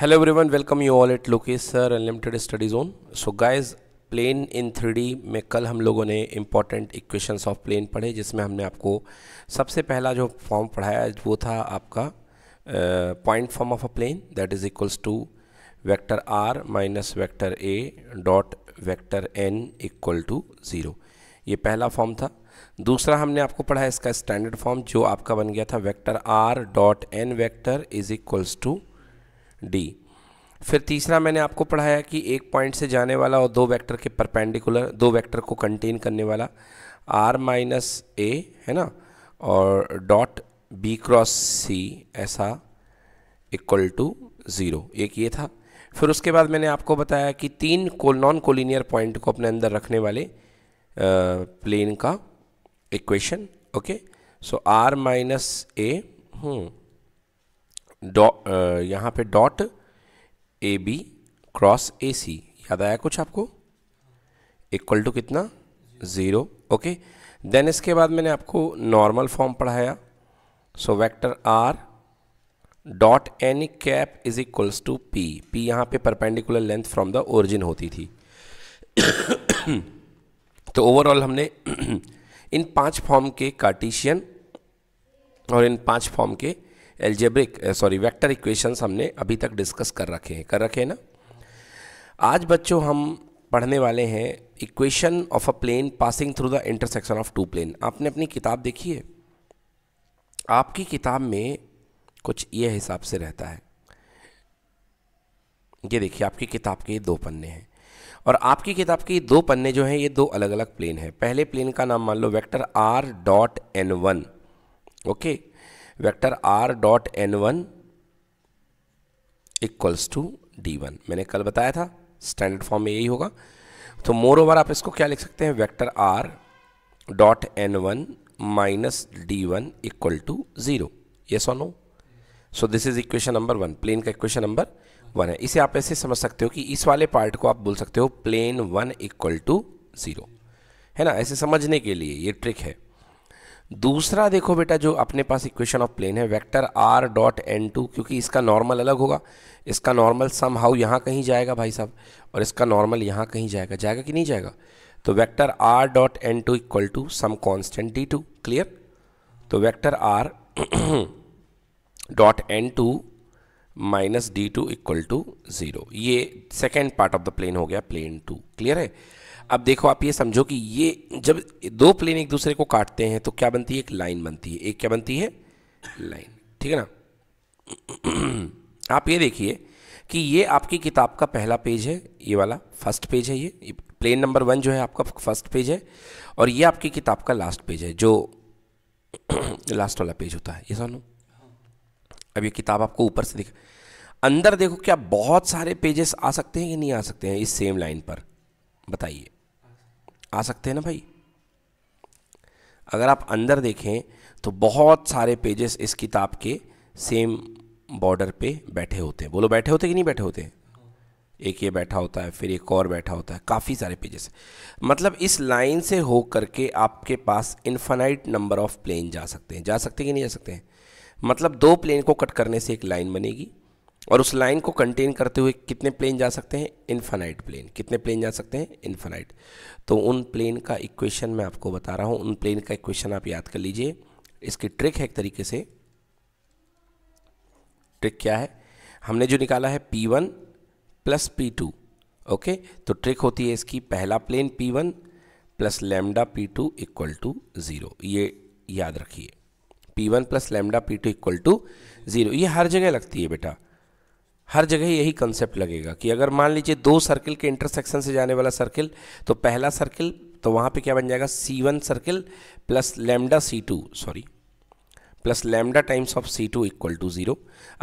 Hello everyone welcome you all at lokesh sir unlimited study zone so guys plane in three में कल हम लोगों ने important equations of plane पढ़े जिसमें हमने आपको सबसे पहला जो फॉर्म पढ़ाया वो था आपका point form of a plane that is equals to vector are minus vector A dot vector N equal to zero ये पहला फॉर्म था दूसरा हमने आपको पढ़ा इसका स्टैंडर्ड फॉर्म जो आपका बन गया था vector are dot N vector is equals to D फिर तीसरा मैंने आपको पढ़ाया कि एक पॉइंट से जाने वाला और दो वेक्टर के परपेंडिकुलर दो वेक्टर को कंटेन करने वाला आर माइनस ए है ना और डॉट बी क्रॉस सी ऐसा इक्वल टू ज़ीरो एक ये था फिर उसके बाद मैंने आपको बताया कि तीन को नॉन कोलिनियर पॉइंट को अपने अंदर रखने वाले प्लेन का equation okay so R minus A dot यहाँ पे dot A B cross A C याद आया कुछ आपको इक्वल टू कितना ज़ीरो ओके देन इसके बाद मैंने आपको नॉर्मल फॉर्म पढ़ाया so vector are dot N cap is equals to P P यहाँ पे perpendicular length from the origin होती थी तो ओवरऑल हमने इन पांच फॉर्म के कार्टिशियन और इन पांच फॉर्म के एल्जेब्रिक सॉरी वेक्टर इक्वेशंस हमने अभी तक डिस्कस कर रखे हैं कर रखे हैं ना आज बच्चों हम पढ़ने वाले हैं equation of a plane passing through the intersection of two plane आपने अपनी किताब देखी है आपकी किताब में कुछ ये हिसाब से रहता है ये देखिए आपकी किताब के दो पन्ने हैं और आपकी किताब के दो पन्ने जो हैं ये दो अलग अलग प्लेन हैं पहले प्लेन का नाम मान लो vector are dot N one okay vector are dot N one equals to D one मैंने कल बताया था स्टैंडर्ड फॉर्म में यही होगा तो मोर ओवर आप इसको क्या लिख सकते हैं vector are dot N one minus D one equal to zero ये और नो so this is equation number one plane का इक्वेशन नंबर वन है इसे आप ऐसे समझ सकते हो कि इस वाले पार्ट को आप बोल सकते हो plane one equal to zero है ना ऐसे समझने के लिए ये ट्रिक है दूसरा देखो बेटा जो अपने पास इक्वेशन ऑफ प्लेन है vector are dot N two क्योंकि इसका नॉर्मल अलग होगा इसका नॉर्मल सम हाउ यहाँ कहीं जाएगा भाई साहब और इसका नॉर्मल यहाँ कहीं जाएगा जाएगा कि नहीं जाएगा तो vector are dot N two equal to some constant D two clear तो vector are dot N two minus D two equal to zero ये second part of the plane हो गया प्लेन टू क्लियर है अब देखो आप ये समझो कि ये जब दो प्लेन एक दूसरे को काटते हैं तो क्या बनती है एक लाइन बनती है एक क्या बनती है लाइन ठीक है ना आप ये देखिए कि ये आपकी किताब का पहला पेज है ये वाला फर्स्ट पेज है ये प्लेन नंबर वन जो है आपका फर्स्ट पेज है और ये आपकी किताब का लास्ट पेज है जो लास्ट वाला पेज होता है ये सोनू अब ये किताब आपको ऊपर से दिख अंदर देखो क्या बहुत सारे पेजेस आ सकते हैं कि नहीं आ सकते हैं इस सेम लाइन पर बताइए आ सकते हैं ना भाई अगर आप अंदर देखें तो बहुत सारे पेजेस इस किताब के सेम बॉर्डर पे बैठे होते हैं बोलो बैठे होते कि नहीं बैठे होते एक ये बैठा होता है फिर एक और बैठा होता है काफ़ी सारे पेजेस मतलब इस लाइन से हो करके आपके पास इन्फानाइट नंबर ऑफ प्लेन जा सकते हैं जा सकते कि नहीं जा सकते मतलब दो प्लेन को कट करने से एक लाइन बनेगी और उस लाइन को कंटेन करते हुए कितने प्लेन जा सकते हैं इन्फानाइट प्लेन कितने प्लेन जा सकते हैं इन्फानाइट तो उन प्लेन का इक्वेशन मैं आपको बता रहा हूँ उन प्लेन का इक्वेशन आप याद कर लीजिए इसकी ट्रिक है एक तरीके से ट्रिक क्या है हमने जो निकाला है P one plus P two okay तो ट्रिक होती है इसकी पहला plane P one plus lambda P two equal to zero ये याद रखिए P one plus lambda P two equal to zero ये हर जगह लगती है बेटा हर जगह यही कंसेप्ट लगेगा कि अगर मान लीजिए दो सर्किल के इंटरसेक्शन से जाने वाला सर्किल तो पहला सर्किल तो वहाँ पे क्या बन जाएगा C one circle plus lambda C two sorry plus lambda times of C two equal to zero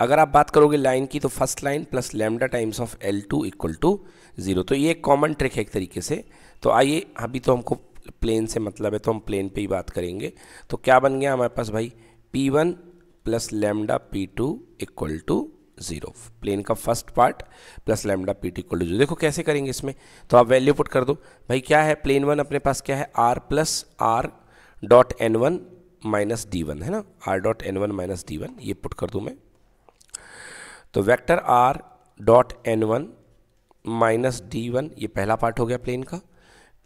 अगर आप बात करोगे लाइन की तो first line plus lambda times of L two equal to zero तो ये एक कॉमन ट्रिक है एक तरीके से तो आइए अभी तो हमको प्लेन से मतलब है तो हम प्लेन पे ही बात करेंगे तो क्या बन गया हमारे पास भाई P1 one plus lambda P two equal to zero plane का first part plus lambda P two called देखो कैसे करेंगे इसमें तो आप वैल्यू पुट कर दो भाई क्या है प्लेन वन अपने पास क्या है R plus R dot N one minus D one है ना R dot N one minus D one ये पुट कर दूँ मैं तो vector are dot N one minus D one ये पहला पार्ट हो गया प्लेन का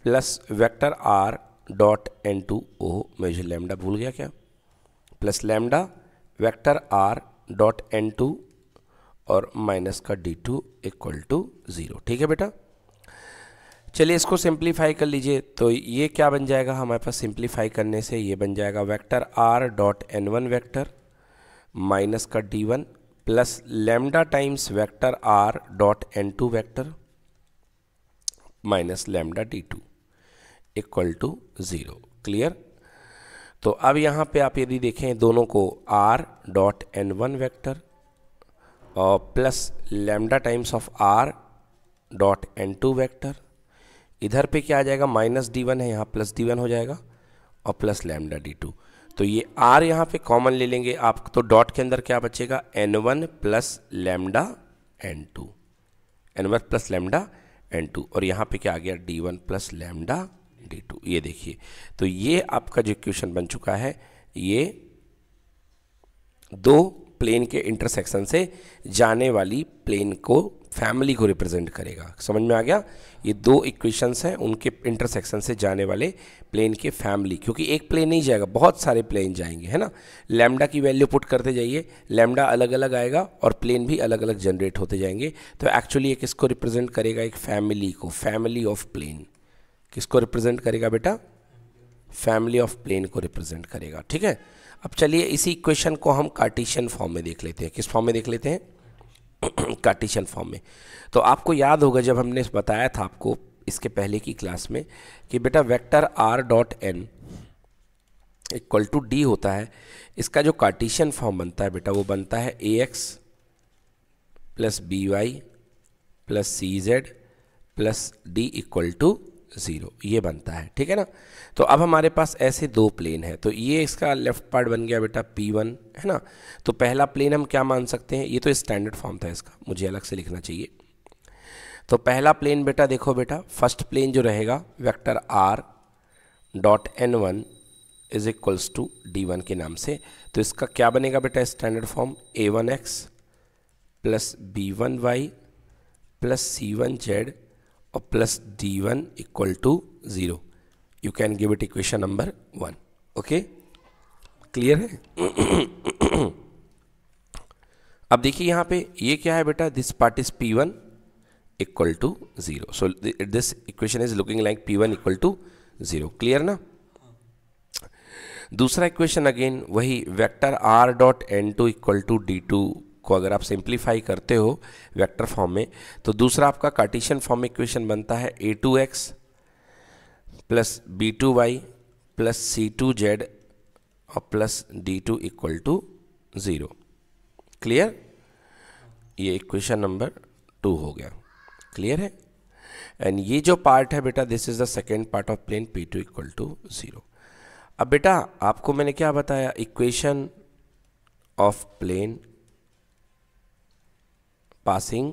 plus vector are dot N two ओ मैं जो लेमडा भूल गया क्या plus lambda vector are dot N two और माइनस का D two equal to zero ठीक है बेटा चलिए इसको सिंप्लीफाई कर लीजिए तो ये क्या बन जाएगा हमारे पास सिंप्लीफाई करने से ये बन जाएगा vector are dot N one vector minus का D one plus lambda times vector are dot N two vector minus lambda D two equal to zero clear तो अब यहाँ पे आप यदि देखें दोनों को R dot N one vector plus lambda times of R dot N two vector इधर पे क्या आ जाएगा माइनस डी वन है यहाँ प्लस डी वन हो जाएगा और प्लस लेमडा डी टू तो ये आर यहाँ पे कॉमन ले लेंगे आप तो डॉट के अंदर क्या बचेगा N one plus lambda N two N one plus lambda N two और यहाँ पे क्या आ गया D one plus lambda D two ये देखिए तो ये आपका जो इक्वेशन बन चुका है ये दो प्लेन के इंटरसेक्शन से जाने वाली प्लेन को फैमिली को रिप्रेजेंट करेगा समझ में आ गया ये दो इक्वेशंस हैं उनके इंटरसेक्शन से जाने वाले प्लेन के फैमिली क्योंकि एक प्लेन नहीं जाएगा बहुत सारे प्लेन जाएंगे है ना लैमडा की वैल्यू पुट करते जाइए लैमडा अलग अलग आएगा और प्लेन भी अलग अलग जनरेट होते जाएंगे तो एक्चुअली ये किसको रिप्रेजेंट करेगा एक फैमिली को फैमिली ऑफ प्लेन किसको रिप्रेजेंट करेगा बेटा फैमिली ऑफ प्लेन को रिप्रेजेंट करेगा ठीक है अब चलिए इसी इक्वेशन को हम कार्टिशन फॉर्म में देख लेते हैं किस फॉर्म में देख लेते हैं कार्टिशन फॉर्म में तो आपको याद होगा जब हमने बताया था आपको इसके पहले की क्लास में कि बेटा vector are dot N equal to D होता है इसका जो कार्टिशन फॉर्म बनता है बेटा वो बनता है A x plus B Y plus C Z plus D equal to zero ये बनता है ठीक है ना तो अब हमारे पास ऐसे दो प्लेन है तो ये इसका लेफ्ट पार्ट बन गया बेटा पी वन है ना तो पहला प्लेन हम क्या मान सकते हैं ये तो स्टैंडर्ड फॉर्म था इसका मुझे अलग से लिखना चाहिए तो पहला प्लेन बेटा देखो बेटा फर्स्ट प्लेन जो रहेगा vector are dot N one is equals to D one के नाम से तो इसका क्या बनेगा बेटा standard form A one X plus B one Y plus C one Z or plus d1 equal to 0 you can give it equation number 1 okay clear है अब देखिए यहाँ पे ये क्या है बेटा this part is P one equal to zero so this equation is looking like P one equal to zero clear ना दूसरा इक्वेशन अगेन वही vector are dot N two equal to D two को अगर आप simplify करते हो vector form में तो दूसरा आपका कार्टिशियन फॉर्म इक्वेशन बनता है A two X plus B two Y plus C two Z और plus D two equal to zero clear ये इक्वेशन नंबर टू हो गया क्लियर है एंड ये जो पार्ट है बेटा this is the second part of plane P two equal to zero अब बेटा आपको मैंने क्या बताया equation of plane passing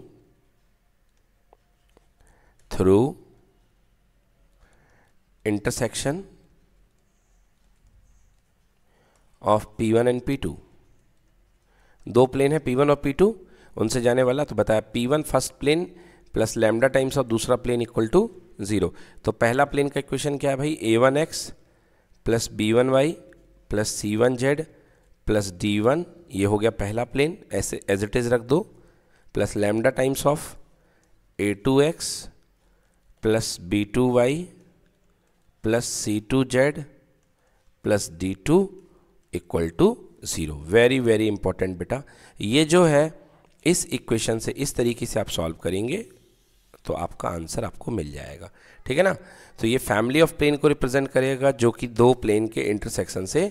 through intersection of P1 and P2 दो प्लेन है P1 और P2 उनसे जाने वाला तो बताया P1 first plane plus lambda times of दूसरा प्लेन इक्वल टू ज़ीरो तो पहला प्लेन का इक्वेशन क्या है भाई A one X plus B one Y plus C one Z plus D one ये हो गया पहला प्लेन ऐसे एज इट इज़ रख दो plus lambda times of A two X plus B two Y plus C two Z plus D two equal to zero very very important बेटा ये जो है इस इक्वेशन से इस तरीके से आप सॉल्व करेंगे तो आपका आंसर आपको मिल जाएगा ठीक है ना तो ये फैमिली ऑफ प्लेन को रिप्रेजेंट करेगा जो कि दो प्लेन के इंटरसेक्शन से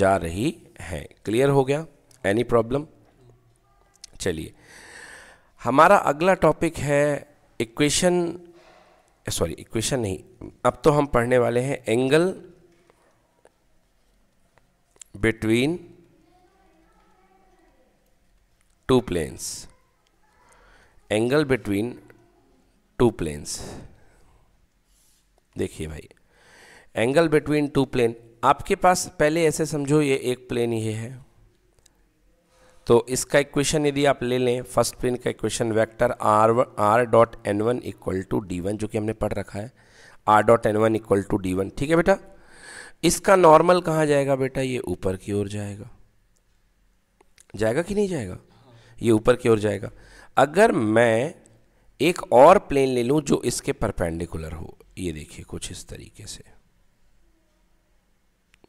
जा रही है क्लियर हो गया एनी प्रॉब्लम चलिए हमारा अगला टॉपिक है इक्वेशन सॉरी इक्वेशन नहीं अब तो हम पढ़ने वाले हैं angle between two planes angle between two planes देखिए भाई एंगल बिटवीन टू प्लेन आपके पास पहले ऐसे समझो ये एक प्लेन ये है तो इसका इक्वेशन यदि आप ले लें फर्स्ट प्लेन का equation vector R R dot N one equal to D one जो कि हमने पढ़ रखा है R dot N one equal to D one ठीक है बेटा इसका नॉर्मल कहाँ जाएगा बेटा ये ऊपर की ओर जाएगा जाएगा कि नहीं जाएगा ये ऊपर की ओर जाएगा अगर मैं एक और प्लेन ले लूँ जो इसके परपेंडिकुलर हो ये देखिए कुछ इस तरीके से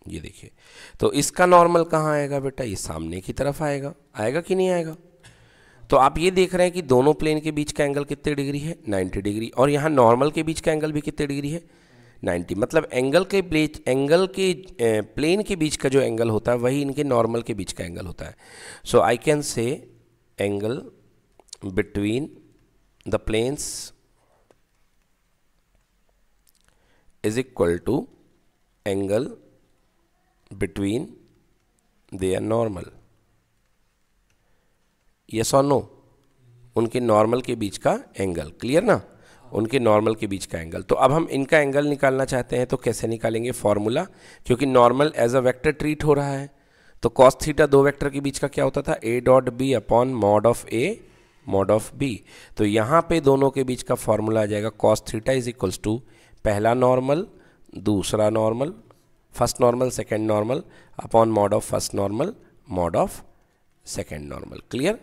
ये देखिए तो इसका नॉर्मल कहाँ आएगा बेटा ये सामने की तरफ आएगा आएगा कि नहीं आएगा तो आप ये देख रहे हैं कि दोनों प्लेन के बीच का एंगल कितने डिग्री है 90 डिग्री और यहाँ नॉर्मल के बीच का एंगल भी कितने डिग्री है 90 मतलब एंगल के बीच एंगल के प्लेन के बीच का जो एंगल होता है वही इनके नॉर्मल के बीच का एंगल होता है so I can say angle between the planes is equal to angle between are normal yes or no उनके नॉर्मल के बीच का एंगल क्लियर ना उनके नॉर्मल के बीच का एंगल तो अब हम इनका एंगल निकालना चाहते हैं तो कैसे निकालेंगे फॉर्मूला क्योंकि normal as a vector treat हो रहा है तो कॉस थीटा दो वेक्टर के बीच का क्या होता था a dot b upon mod of a mod of b तो यहाँ पे दोनों के बीच का फॉर्मूला आ जाएगा cos theta is equals to पहला नॉर्मल दूसरा normal first normal second normal upon mod of first normal mod of second normal clear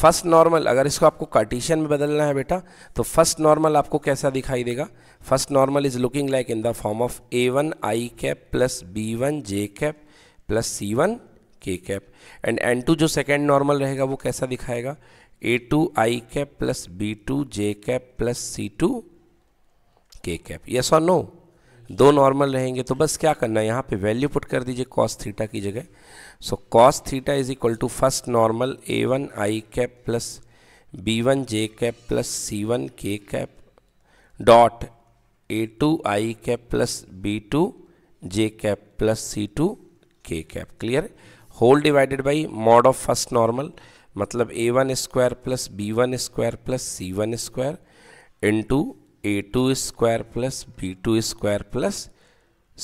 first normal अगर इसको आपको कार्टिशियन में बदलना है बेटा तो फर्स्ट नॉर्मल आपको कैसा दिखाई देगा first normal is looking like in the form of a one i cap plus B one j cap plus C one k cap and n two जो सेकेंड नॉर्मल रहेगा वो कैसा दिखाएगा a two i cap plus B two j cap plus C two k cap yes और no दो normal रहेंगे तो बस क्या करना है यहाँ पे वैल्यू पुट कर दीजिए कॉस थीटा की जगह so cos theta is equal to first normal a one i cap plus B one j cap plus C one k cap dot a two i cap plus B two j cap plus C two k cap clear whole divided by mod of first normal मतलब a one square plus B one square plus C one square into a two square plus B two square plus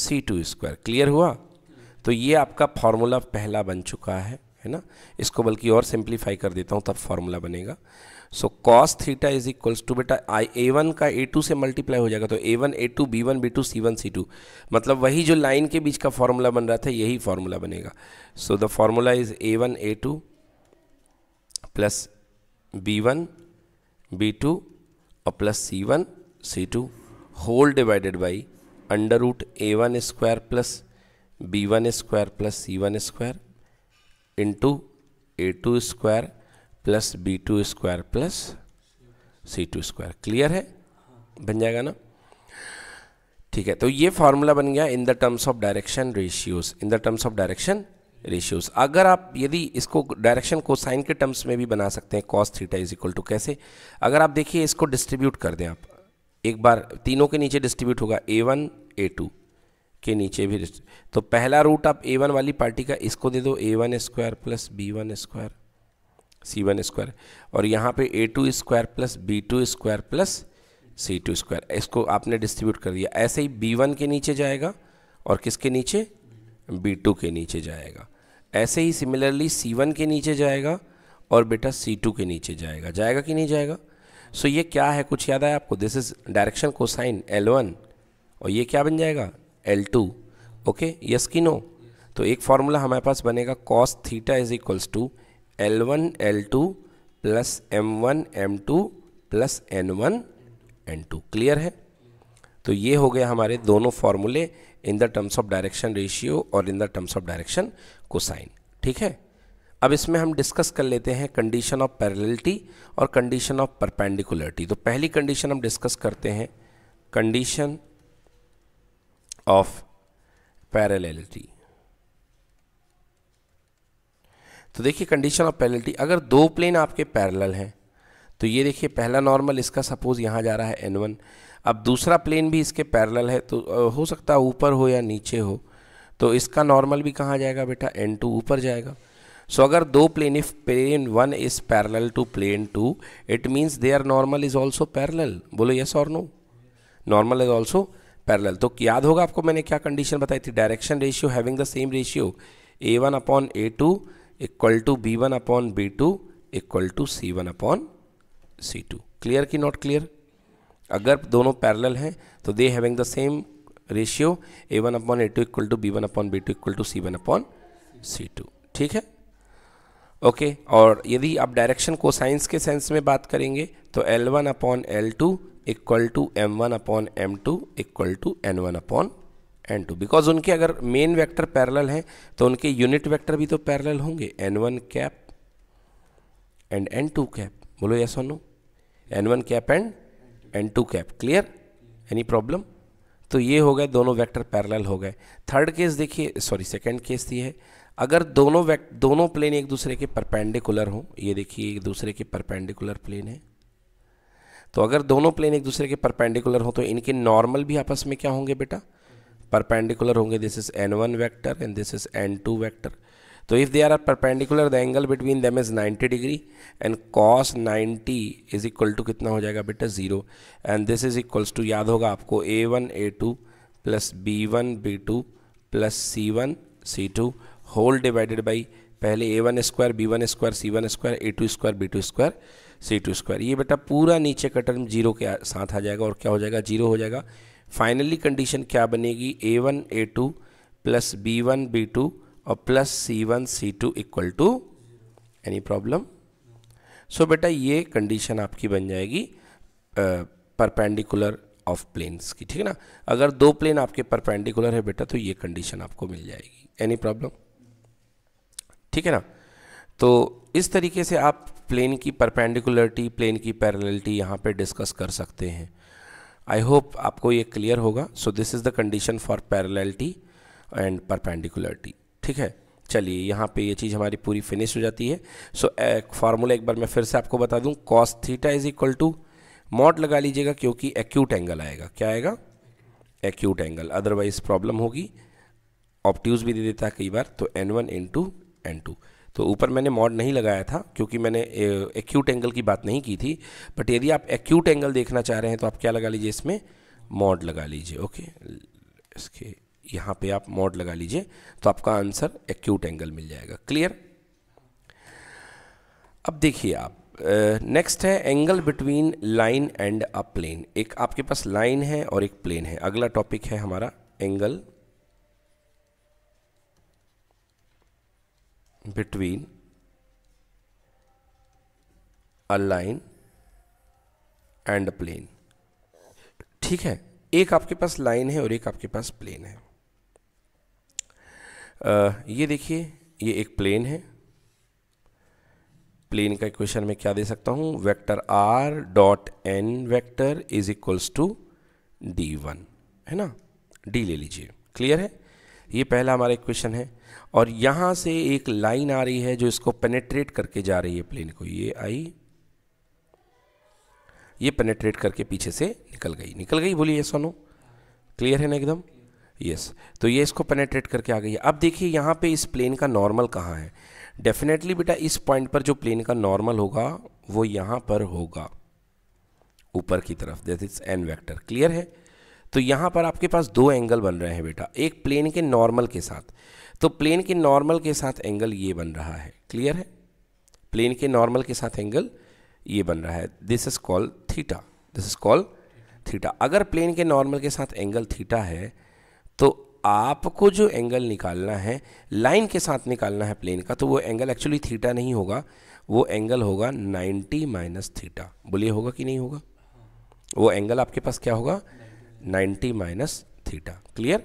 C two square clear हुआ तो ये आपका formula पहला बन चुका है है ना इसको बल्कि और सिंप्लीफाई कर देता हूँ तब फार्मूला बनेगा so cos theta is equals to बेटा आई ए वन का ए टू से मल्टीप्लाई हो जाएगा तो a one a two b one b two c one c two मतलब वही जो लाइन के बीच का फार्मूला बन रहा था यही फार्मूला बनेगा so the formula is a one a two plus B one b two और plus C one c two whole divided by under root a one square plus B one square plus C one square into a two square plus B two square plus C two square clear है बन जाएगा ना ठीक है तो ये formula बन गया in the terms of direction ratios in the terms of direction ratios अगर आप यदि इसको डायरेक्शन को साइन के टर्म्स में भी बना सकते हैं cos theta is equal to कैसे अगर आप देखिए इसको डिस्ट्रीब्यूट कर दें आप एक बार तीनों के नीचे डिस्ट्रीब्यूट होगा ए वन ए टू के नीचे भी तो पहला रूट आप ए वन वाली पार्टी का इसको दे दो a one square plus B one square c one square और यहाँ पे a two square plus B two square plus C two square इसको आपने डिस्ट्रीब्यूट कर दिया ऐसे ही बी वन के नीचे जाएगा और किसके नीचे बी टू के नीचे जाएगा ऐसे ही सिमिलरली सी वन के नीचे जाएगा और बेटा सी टू के नीचे जाएगा जाएगा कि नहीं जाएगा सो ये क्या है कुछ याद है आपको this is direction cosine l one और ये क्या बन जाएगा एल टू ओके यस की नो तो एक फार्मूला हमारे पास बनेगा cos theta is equals to l one l two plus m one m two plus n one n two clear है तो ये हो गया हमारे दोनों फार्मूले in the terms of direction ratio और in the terms of direction cosine ठीक है अब इसमें हम डिस्कस कर लेते हैं कंडीशन ऑफ पैरेललिटी और कंडीशन ऑफ परपेंडिकुलरिटी तो पहली कंडीशन हम डिस्कस करते हैं कंडीशन ऑफ पैरेललिटी तो देखिए कंडीशन ऑफ पैरेललिटी अगर दो प्लेन आपके पैरेलल हैं तो ये देखिए पहला नॉर्मल इसका सपोज यहाँ जा रहा है एन वन अब दूसरा प्लेन भी इसके पैरेलल है तो हो सकता है ऊपर हो या नीचे हो तो इसका नॉर्मल भी कहाँ जाएगा बेटा एन टू ऊपर जाएगा सो so, अगर दो plane if plane one is parallel to plane two it means they are normal is also parallel बोलो यस और no normal is also parallel तो याद होगा आपको मैंने क्या कंडीशन बताई थी direction ratio having the same ratio a one upon a two equal to b one upon b two equal to c one upon c two clear की not clear अगर दोनों पैरल हैं तो they having the same ratio a one upon a two equal to b one upon b two equal to c one upon c two ठीक है okay और यदि आप डायरेक्शन को साइंस के सेंस में बात करेंगे तो l one upon l two equal to m one upon m two equal to N one upon n two because उनके अगर मेन वेक्टर पैरेलल हैं तो उनके यूनिट वेक्टर भी तो पैरेलल होंगे n one cap and n two cap बोलो yes और no n one cap and n two cap clear any problem तो ये हो गए दोनों वेक्टर पैरेलल हो गए थर्ड केस देखिए सॉरी सेकंड केस ये है अगर दोनों वैक् दोनों प्लेन एक दूसरे के परपेंडिकुलर हों ये देखिए एक दूसरे के परपेंडिकुलर प्लेन है तो अगर दोनों प्लेन एक दूसरे के परपेंडिकुलर हों तो इनके नॉर्मल भी आपस में क्या होंगे बेटा परपेंडिकुलर होंगे this is n one vector and this is n two vector तो if they are are perpendicular the angle between them is ninety degree and cos ninety is equal to कितना हो जाएगा बेटा zero and this is equals to याद होगा आपको a one a two plus B one b two plus C one c two whole divided by पहले a one square b one square c one square a two square b two square c two square ये बेटा पूरा नीचे का term zero के साथ आ जाएगा और क्या हो जाएगा जीरो हो जाएगा फाइनली कंडीशन क्या बनेगी a one a two plus B one b two और plus C one c two equal to any problem so बेटा ये कंडीशन आपकी बन जाएगी परपेंडिकुलर ऑफ प्लेन्स की ठीक है ना अगर दो प्लेन आपके परपेंडिकुलर है बेटा तो ये कंडीशन आपको मिल जाएगी एनी प्रॉब्लम ठीक है ना तो इस तरीके से आप प्लेन की परपेंडिकुलरिटी प्लेन की पैरेललिटी यहाँ पे डिस्कस कर सकते हैं आई होप आपको ये क्लियर होगा so this is the condition for parallelity and perpendicularity ठीक है चलिए यहाँ पे ये चीज़ हमारी पूरी फिनिश हो जाती है सो फार्मूला एक बार मैं फिर से आपको बता दूँ cos theta is equal to mod लगा लीजिएगा क्योंकि एक्यूट एंगल आएगा क्या आएगा एक्यूट एंगल अदरवाइज प्रॉब्लम होगी ऑप्ट्यूज भी दे देता है कई बार तो n one into and two तो ऊपर मैंने मॉड नहीं लगाया था क्योंकि मैंने एक्यूट एंगल की बात नहीं की थी बट यदि आप एक्यूट एंगल देखना चाह रहे हैं तो आप क्या लगा लीजिए इसमें मॉड लगा लीजिए ओके इसके यहाँ पे आप मॉड लगा लीजिए तो आपका आंसर एक्यूट एंगल मिल जाएगा क्लियर अब देखिए आप नेक्स्ट uh, है angle between line and a plane एक आपके पास लाइन है और एक प्लेन है अगला टॉपिक है हमारा angle between a line and a plane ठीक है एक आपके पास लाइन है और एक आपके पास प्लेन है आ, ये देखिए ये एक प्लेन है प्लेन का इक्वेशन में क्या दे सकता हूं vector are dot n vector is equals to D one है ना डी ले लीजिए क्लियर है ये पहला हमारा क्वेश्चन है और यहाँ से एक लाइन आ रही है जो इसको पेनेट्रेट करके जा रही है प्लेन को ये आई ये पेनेट्रेट करके पीछे से निकल गई निकल गई बोलिए सोनू क्लियर है ना एकदम यस yes. तो ये इसको पेनेट्रेट करके आ गई है अब देखिए यहाँ पे इस प्लेन का नॉर्मल कहाँ है डेफिनेटली बेटा इस पॉइंट पर जो प्लेन का नॉर्मल होगा वो यहाँ पर होगा ऊपर की तरफ that is n vector clear है तो यहाँ पर आपके पास दो एंगल बन रहे हैं बेटा एक प्लेन के नॉर्मल के साथ तो प्लेन के नॉर्मल के साथ एंगल ये बन रहा है क्लियर है प्लेन के नॉर्मल के साथ एंगल ये बन रहा है this is call theta this is call theta अगर प्लेन के नॉर्मल के साथ एंगल थीटा है तो आपको जो एंगल निकालना है लाइन के साथ निकालना है प्लेन का तो वो एंगल एक्चुअली थीटा नहीं होगा वो एंगल होगा 90 माइनस थीटा बोलिए होगा कि नहीं होगा वो एंगल आपके पास क्या होगा नाइन्टी माइनस थीटा क्लियर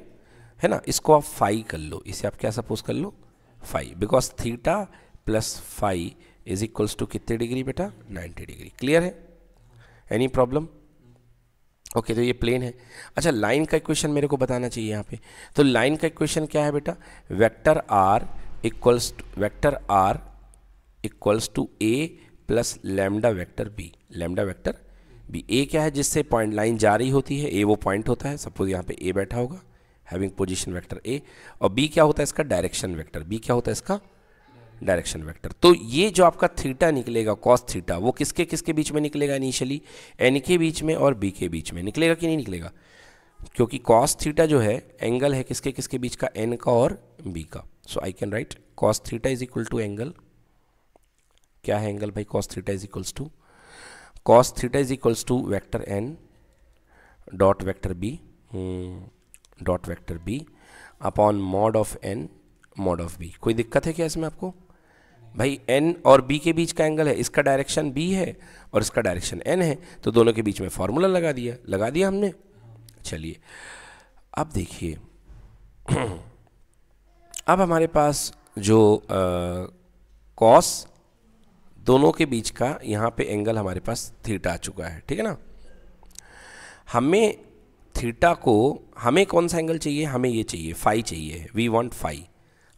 है ना इसको आप फाइव कर लो इसे आप क्या सपोज कर लो five because theta plus five is equals to कितने डिग्री बेटा 90 डिग्री क्लियर है एनी प्रॉब्लम ओके तो ये प्लेन है अच्छा लाइन का इक्वेशन मेरे को बताना चाहिए यहाँ पे तो लाइन का इक्वेशन क्या है बेटा vector r equals vector r equals to a plus lambda vector b lambda vector b a क्या है जिससे पॉइंट लाइन जा रही होती है ए वो पॉइंट होता है सपोज यहाँ पे ए बैठा होगा हैविंग पोजिशन वैक्टर ए और बी क्या होता है इसका डायरेक्शन वैक्टर बी क्या होता है इसका डायरेक्शन वेक्टर तो ये जो आपका थीटा निकलेगा कॉस थीटा वो किसके किसके बीच में निकलेगा इनिशियली एन के बीच में और बी के बीच में निकलेगा कि नहीं निकलेगा क्योंकि कॉस थीटा जो है एंगल है किसके किसके बीच का एन का और बी का so I can write cos theta is equal to angle क्या है एंगल भाई cos theta is equals to cos theta is equals to vector n dot vector b hmm, dot vector b upon mod of n mod of b कोई दिक्कत है क्या इसमें आपको भाई n और b के बीच का एंगल है इसका डायरेक्शन b है और इसका डायरेक्शन n है तो दोनों के बीच में फॉर्मूला लगा दिया लगा दिया हमने चलिए अब देखिए अब हमारे पास जो कॉस दोनों के बीच का यहाँ पे एंगल हमारे पास थीटा आ चुका है ठीक है ना हमें थीटा को हमें कौन सा एंगल चाहिए हमें ये चाहिए फाई चाहिए वी वांट फाई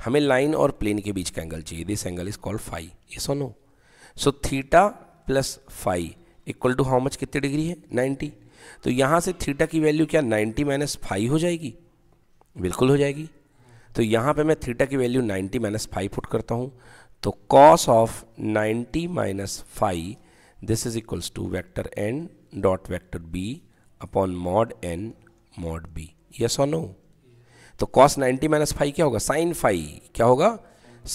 हमें लाइन और प्लेन के बीच का एंगल चाहिए this angle is called phi ये सोनो so theta plus phi equal to how much कितने डिग्री है नाइन्टी तो यहाँ से थीटा की वैल्यू क्या नाइन्टी माइनस फाइव हो जाएगी बिल्कुल हो जाएगी तो यहाँ पे मैं थीटा की value ninety minus five put करता हूँ तो cos of 90 minus five this is equals to vector n dot vector b upon mod n mod b yes और नो तो कॉस 90 माइनस फाइव क्या होगा साइन फाइव क्या होगा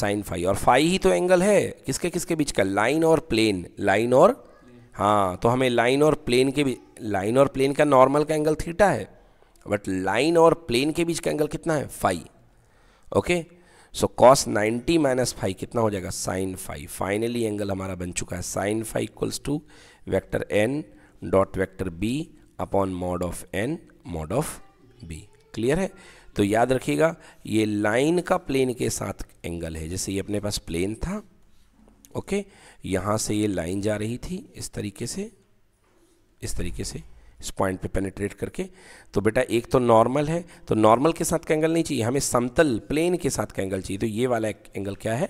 साइन फाइव और फाइव ही तो एंगल है किसके किसके बीच का लाइन और प्लेन लाइन और हाँ तो हमें लाइन और प्लेन के बीच लाइन और प्लेन का नॉर्मल का एंगल थीटा है बट लाइन और प्लेन के बीच का एंगल कितना है five okay okay? So cos 90 minus five कितना हो जाएगा साइन फाइव फाइनली एंगल हमारा बन चुका है sine five equals to vector n dot vector b upon mod of n mod of b clear है तो याद रखिएगा ये लाइन का प्लेन के साथ एंगल है जैसे ये अपने पास प्लेन था ओके यहाँ से ये लाइन जा रही थी इस तरीके से इस तरीके से इस पॉइंट पे पेनेट्रेट करके तो बेटा एक तो नॉर्मल है तो नॉर्मल के साथ का एंगल नहीं चाहिए हमें समतल प्लेन के साथ का एंगल चाहिए तो ये वाला एंगल क्या है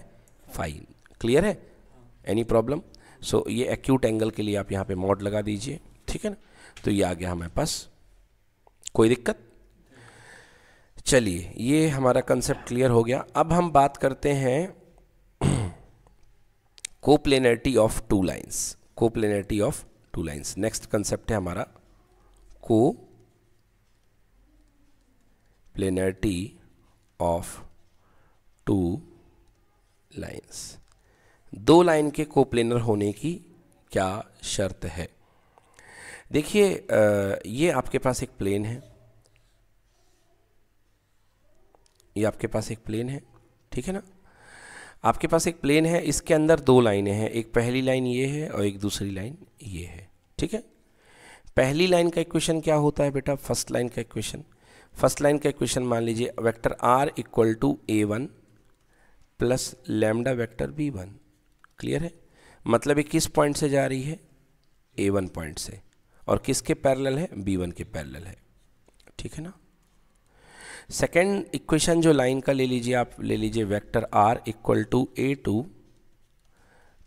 फाइव क्लियर है एनी प्रॉब्लम सो ये एक्यूट एंगल के लिए आप यहाँ पे मॉड लगा दीजिए ठीक है ना तो ये आ गया हमारे पास कोई दिक्कत चलिए ये हमारा कंसेप्ट क्लियर हो गया अब हम बात करते हैं coplanarity of two lines coplanarity of two lines next concept है हमारा coplanarity of two lines दो लाइन के कोप्लेनर होने की क्या शर्त है देखिए ये आपके पास एक प्लेन है ये आपके पास एक प्लेन है ठीक है ना आपके पास एक प्लेन है इसके अंदर दो लाइनें हैं एक पहली लाइन ये है और एक दूसरी लाइन ये है ठीक है पहली लाइन का इक्वेशन क्या होता है बेटा फर्स्ट लाइन का इक्वेशन फर्स्ट लाइन का इक्वेशन मान लीजिए vector r equal to a one plus lambda vector b one clear है मतलब ये किस पॉइंट से जा रही है ए वन पॉइंट से और किसके पैरेलल है बी वन के पैरेलल है ठीक है ना सेकेंड इक्वेशन जो लाइन का ले लीजिए आप ले लीजिए vector r equal to a two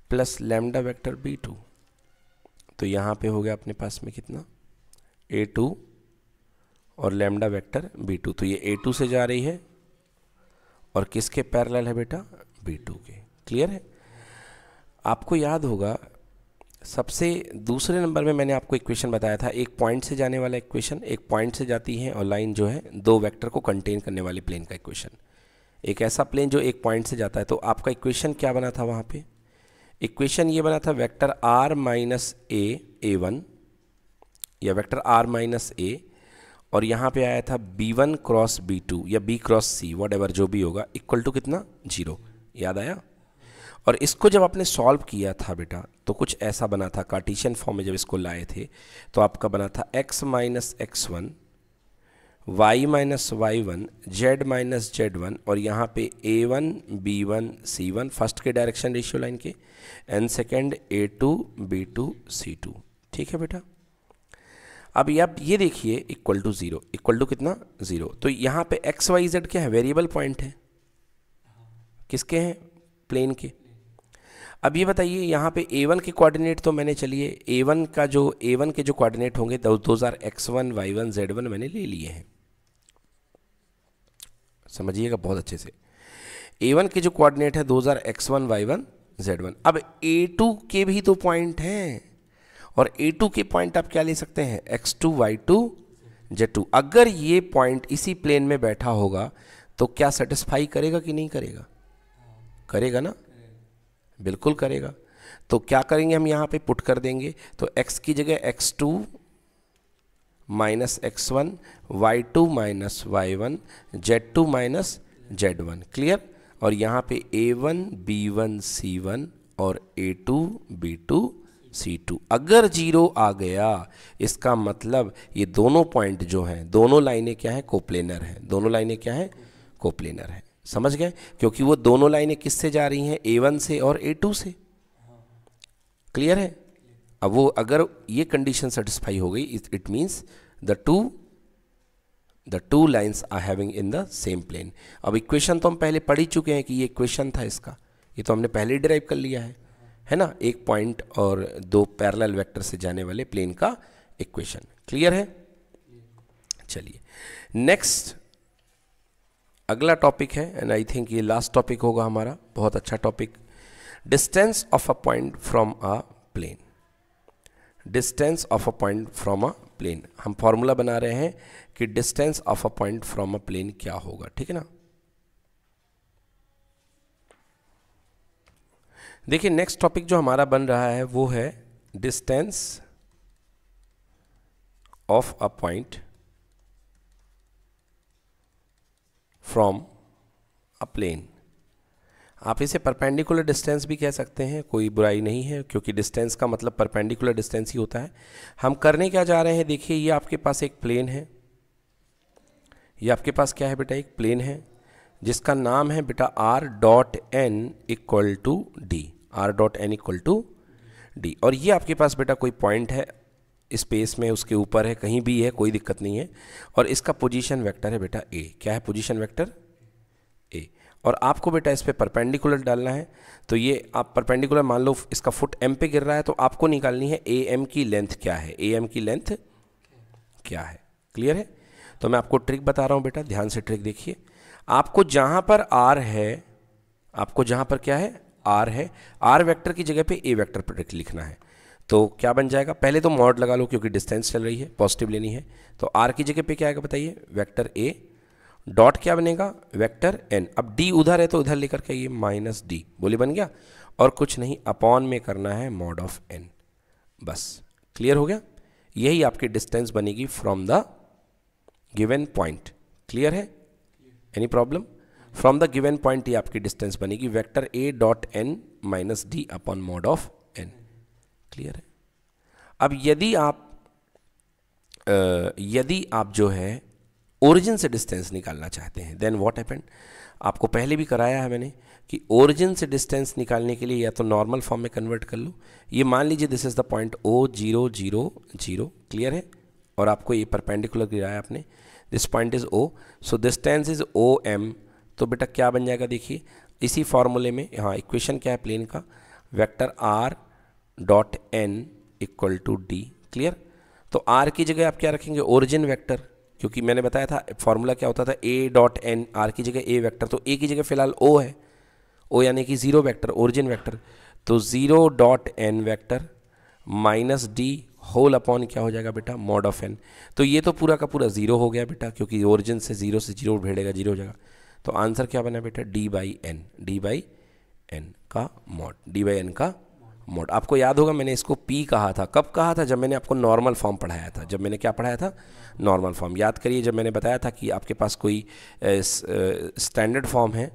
plus lambda vector b two तो यहाँ पे हो गया अपने पास में कितना ए टू और लेमडा वेक्टर बी टू तो ये ए टू से जा रही है और किसके पैरेलल है बेटा बी टू के क्लियर है आपको याद होगा सबसे दूसरे नंबर में मैंने आपको इक्वेशन बताया था एक पॉइंट से जाने वाला इक्वेशन एक पॉइंट से जाती है और लाइन जो है दो वेक्टर को कंटेन करने वाली प्लेन का इक्वेशन एक ऐसा प्लेन जो एक पॉइंट से जाता है तो आपका इक्वेशन क्या बना था वहाँ पे इक्वेशन ये बना था vector are minus a a one या वेक्टर आर माइनस ए और यहाँ पे आया था b one cross b two या b cross c whatever जो भी होगा इक्वल टू कितना जीरो याद आया और इसको जब आपने सॉल्व किया था बेटा तो कुछ ऐसा बना था कार्टिशियन फॉर्म में जब इसको लाए थे तो आपका बना था x minus x one y minus y one z minus z one और यहाँ पे a one b one c one first के डायरेक्शन रेशियो लाइन के and second a two b two c two ठीक है बेटा अब ये आप ये देखिए equal to zero equal to कितना ज़ीरो तो यहाँ पे एक्स वाई जेड क्या है वेरिएबल पॉइंट है किसके हैं प्लेन के अब ये बताइए यहाँ पे ए वन के कोऑर्डिनेट तो मैंने चलिए ए वन का जो ए वन के जो कोऑर्डिनेट होंगे दो हज़ार x one y one z one मैंने ले लिए हैं समझिएगा बहुत अच्छे से ए वन के जो कोऑर्डिनेट है दो हज़ार x one y one z one अब ए टू के भी तो पॉइंट हैं और ए टू के पॉइंट आप क्या ले सकते हैं x two y two z two अगर ये पॉइंट इसी प्लेन में बैठा होगा तो क्या सेटिस्फाई करेगा कि नहीं करेगा करेगा ना बिल्कुल करेगा तो क्या करेंगे हम यहाँ पे पुट कर देंगे तो x की जगह x2 minus x one y two minus y one z two minus z one clear और यहाँ पे a one b one c one और a two b two c two अगर जीरो आ गया इसका मतलब ये दोनों पॉइंट जो हैं दोनों लाइनें क्या हैं कोप्लेनर हैं दोनों लाइनें क्या हैं कोप्लेनर हैं समझ गए क्योंकि वो दोनों लाइनें किससे जा रही हैं ए वन से और ए टू से क्लियर है अब वो अगर ये कंडीशन सेटिस्फाई हो गई it means the two the two lines are having in the same plane अब इक्वेशन तो हम पहले पढ़ ही चुके हैं कि ये इक्वेशन था इसका ये तो हमने पहले ही डिराइव कर लिया है है ना एक पॉइंट और दो पैरेलल वेक्टर से जाने वाले प्लेन का इक्वेशन क्लियर है चलिए नेक्स्ट अगला टॉपिक है एंड आई थिंक ये लास्ट टॉपिक होगा हमारा बहुत अच्छा topic distance of a point from a plane distance of a point from a plane हम फॉर्मूला बना रहे हैं कि distance of a point from a plane क्या होगा ठीक है ना देखिए नेक्स्ट टॉपिक जो हमारा बन रहा है वो है distance of a point from a plane आप इसे परपेंडिकुलर डिस्टेंस भी कह सकते हैं कोई बुराई नहीं है क्योंकि डिस्टेंस का मतलब परपेंडिकुलर डिस्टेंस ही होता है हम करने क्या जा रहे हैं देखिए ये आपके पास एक प्लेन है ये आपके पास क्या है बेटा एक प्लेन है जिसका नाम है बेटा r dot N equal to d r dot N equal to d और ये आपके पास बेटा कोई पॉइंट है स्पेस में उसके ऊपर है कहीं भी है कोई दिक्कत नहीं है और इसका पोजीशन वेक्टर है बेटा ए क्या है पोजीशन वेक्टर और आपको बेटा इस पर परपेंडिकुलर डालना है तो ये आप परपेंडिकुलर मान लो इसका फुट एम पे गिर रहा है तो आपको निकालनी है ए एम की लेंथ क्या है ए एम की लेंथ क्या है क्लियर है तो मैं आपको ट्रिक बता रहा हूँ बेटा ध्यान से ट्रिक देखिए आपको जहाँ पर आर है आपको जहाँ पर क्या है आर है आर वैक्टर की जगह पर ए वैक्टर पर लिखना है तो क्या बन जाएगा पहले तो मॉड लगा लो क्योंकि डिस्टेंस चल रही है पॉजिटिव लेनी है तो आर की जगह पे क्या आएगा बताइए वेक्टर ए डॉट क्या बनेगा वेक्टर एन अब डी उधर है तो उधर लेकर के ये माइनस डी बोले बन गया और कुछ नहीं अपॉन में करना है मॉड ऑफ एन बस क्लियर हो गया यही आपकी डिस्टेंस बनेगी from the given point clear है any problem from the given point ये आपकी डिस्टेंस बनेगी vector A dot n minus d upon mod of n clear है अब यदि आप आ, यदि आप जो है ओरिजिन से डिस्टेंस निकालना चाहते हैं देन वॉट एपेंड आपको पहले भी कराया है मैंने कि ओरिजिन से डिस्टेंस निकालने के लिए या तो नॉर्मल फॉर्म में कन्वर्ट कर लो ये मान लीजिए this is the point O zero zero zero clear है और आपको ये परपेंडिकुलर गिराया आपने this point is O so distance is O M तो बेटा क्या बन जाएगा देखिए इसी फॉर्मूले में हाँ इक्वेशन क्या है प्लेन का vector are dot N equal to d clear तो आर की जगह आप क्या रखेंगे ओरिजिन वैक्टर क्योंकि मैंने बताया था फॉर्मूला क्या होता था ए डॉट एन आर की जगह ए वैक्टर तो ए की जगह फिलहाल ओ है ओ यानी कि ज़ीरो वैक्टर ओरिजिन वैक्टर तो zero dot N vector minus d whole upon क्या हो जाएगा बेटा मॉड ऑफ एन तो ये तो पूरा का पूरा ज़ीरो हो गया बेटा क्योंकि ओरिजिन से ज़ीरो से ज़ीरो भेड़ेगा जीरो हो जाएगा तो आंसर क्या बना बेटा d by n d by n का मॉड डी बाई एन का मोड आपको याद होगा मैंने इसको पी कहा था कब कहा था जब मैंने आपको नॉर्मल फॉर्म पढ़ाया था जब मैंने क्या पढ़ाया था नॉर्मल फॉर्म याद करिए जब मैंने बताया था कि आपके पास कोई स्टैंडर्ड फॉर्म है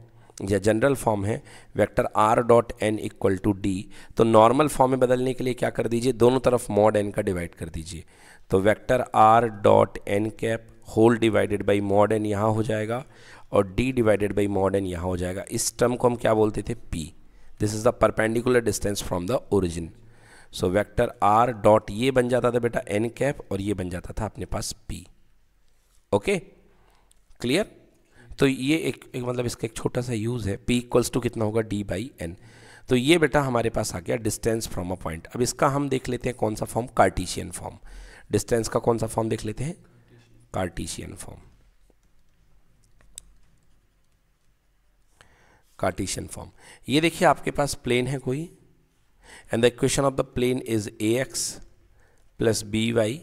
या जनरल फॉर्म है vector are dot N equal to d तो नॉर्मल फॉर्म में बदलने के लिए क्या कर दीजिए दोनों तरफ मॉड एन का डिवाइड कर दीजिए तो vector are dot n cap whole divided by mod n यहाँ हो जाएगा और d divided by mod n यहाँ हो जाएगा इस टर्म को हम क्या बोलते थे P this is the perpendicular distance from the origin so vector are dot ये बन जाता था बेटा एन कैप और ये बन जाता था अपने पास पी ओके क्लियर तो ये एक, एक मतलब इसका एक छोटा सा यूज़ है पी इक्वल्स टू कितना होगा डी बाई एन तो ये बेटा हमारे पास आ गया डिस्टेंस फ्रॉम अ पॉइंट अब इसका हम देख लेते हैं कौन सा फॉर्म कार्टिशियन फॉर्म डिस्टेंस का कौन सा फॉर्म देख लेते हैं कार्टिशियन फॉर्म कार्टिशियन फॉर्म ये देखिए आपके पास प्लेन है कोई and the equation of the plane is a x plus B Y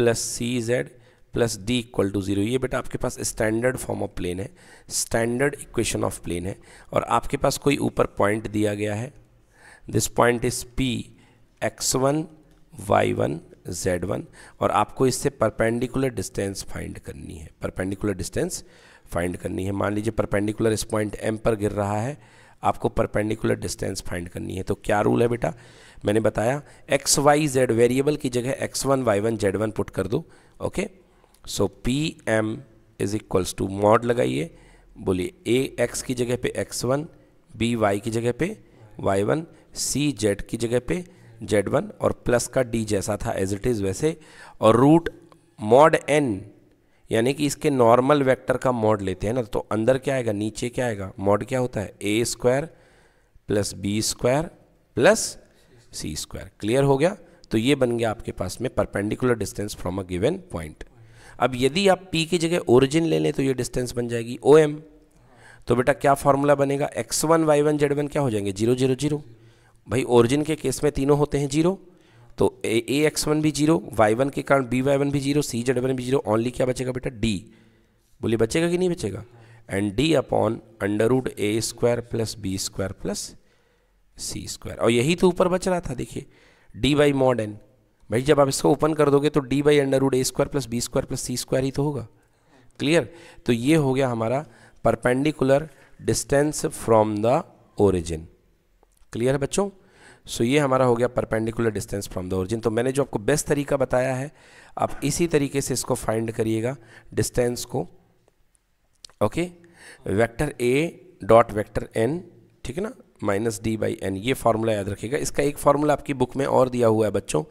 plus C Z plus D equal to zero ये बेटा आपके पास स्टैंडर्ड फॉर्म ऑफ प्लेन है स्टैंडर्ड इक्वेशन ऑफ प्लेन है और आपके पास कोई ऊपर पॉइंट दिया गया है this point is P x one y one z one और आपको इससे परपेंडिकुलर डिस्टेंस फाइंड करनी है परपेंडिकुलर डिस्टेंस फाइंड करनी है मान लीजिए परपेंडिकुलर इस पॉइंट एम पर गिर रहा है आपको परपेंडिकुलर डिस्टेंस फाइंड करनी है तो क्या रूल है बेटा मैंने बताया एक्स वाई जेड वेरिएबल की जगह x one y one z one put कर दो okay so P M is equals to mod लगाइए बोलिए ए एक्स की जगह पे एक्स वन बी वाई की जगह पे वाई वन सी जेड की जगह पे जेड वन और प्लस का डी जैसा था एज इट इज़ वैसे और रूट मॉड एन यानी कि इसके नॉर्मल वेक्टर का मॉड लेते हैं ना तो अंदर क्या आएगा नीचे क्या आएगा मॉड क्या होता है a square plus b square plus c square clear हो गया तो ये बन गया आपके पास में perpendicular distance from a given point अब यदि आप पी की जगह ओरिजिन ले लें तो ये डिस्टेंस बन जाएगी ओ एम तो बेटा क्या फार्मूला बनेगा x one y one z one क्या हो जाएंगे जीरो जीरो जीरो भाई ओरिजिन के केस में तीनों होते हैं जीरो तो ए एक्स वन भी जीरो वाई वन के कारण बी वाई वन भी जीरो सी जेड वन भी जीरो ओनली क्या बचेगा बेटा डी बोलिए बचेगा कि नहीं बचेगा and d upon under root a square plus b square plus c square और यही तो ऊपर बच रहा था देखिए डी बाई मॉड एन भाई जब आप इसको ओपन कर दोगे तो d by under root a square plus b square plus c square ही तो होगा क्लियर तो ये हो गया हमारा perpendicular distance from the origin clear है बच्चों सो so, ये हमारा हो गया perpendicular distance from the origin तो मैंने जो आपको बेस्ट तरीका बताया है आप इसी तरीके से इसको फाइंड करिएगा डिस्टेंस को ओके वेक्टर ए डॉट वेक्टर एन ठीक है ना माइनस डी बाई एन ये फार्मूला याद रखिएगा इसका एक फार्मूला आपकी बुक में और दिया हुआ है बच्चों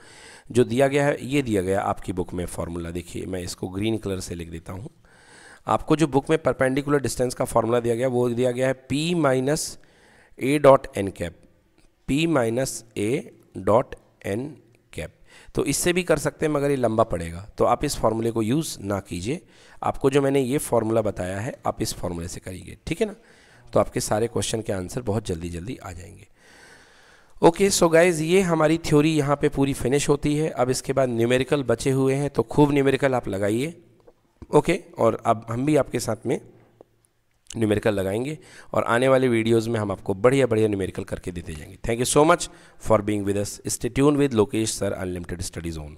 जो दिया गया है ये दिया गया आपकी बुक में फार्मूला देखिए मैं इसको ग्रीन कलर से लिख देता हूँ आपको जो बुक में परपेंडिकुलर डिस्टेंस का फार्मूला दिया गया वो दिया गया है P minus a dot n cap p minus a dot n cap तो इससे भी कर सकते हैं मगर ये लंबा पड़ेगा तो आप इस फॉर्मूले को यूज़ ना कीजिए आपको जो मैंने ये फॉर्मूला बताया है आप इस फॉर्मूले से करिए ठीक है ना तो आपके सारे क्वेश्चन के आंसर बहुत जल्दी जल्दी आ जाएंगे ओके सो गाइज ये हमारी थ्योरी यहाँ पे पूरी फिनिश होती है अब इसके बाद न्यूमेरिकल बचे हुए हैं तो खूब न्यूमेरिकल आप लगाइए ओके okay? और अब हम भी आपके साथ में न्यूमेरिकल लगाएंगे और आने वाले वीडियोज़ में हम आपको बढ़िया बढ़िया न्यूमेरिकल करके देते जाएंगे thank you so much for being with us stay tune with Lokesh sir unlimited studies own